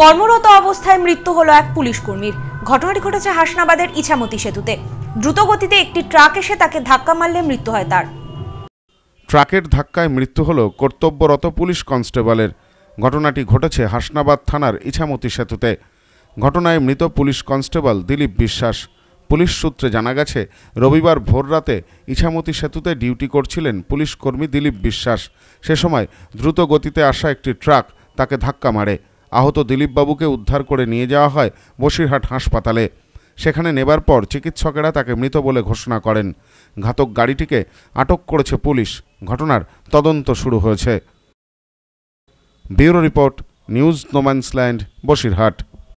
কর্মরত অবস্থায় মৃত্যু হলো এক পুলিশ কর্মীর ঘটনাটি ঘটেছে হাসনাবাদের ইছামতি সেতুতে দ্রুতগতিতে একটি ট্রাক এসে তাকে ধাক্কা মারলে মৃত্যু হয় তার ট্রাকের ধাক্কায় মৃত্যু হলো কর্তব্যরত পুলিশ কনস্টেবলের ঘটনাটি ঘটেছে হাসনাবাদ থানার ইছামতি সেতুতে ঘটনায় মৃত পুলিশ কনস্টেবল দিলীপ বিশ্বাস পুলিশ সূত্রে জানা গেছে রবিবার ভোররাতে ইছামতি সেতুতে ডিউটি করছিলেন পুলিশ কর্মী দিলীপ বিশ্বাস সে সময় দ্রুত গতিতে আসা একটি ট্রাক তাকে ধাক্কা মারে আহত দিলীপবাবুকে উদ্ধার করে নিয়ে যাওয়া হয় বসিরহাট হাসপাতালে সেখানে নেবার পর চিকিৎসকেরা তাকে মৃত বলে ঘোষণা করেন ঘাতক গাড়িটিকে আটক করেছে পুলিশ ঘটনার তদন্ত শুরু হয়েছে bureau report news no man's land Basirhat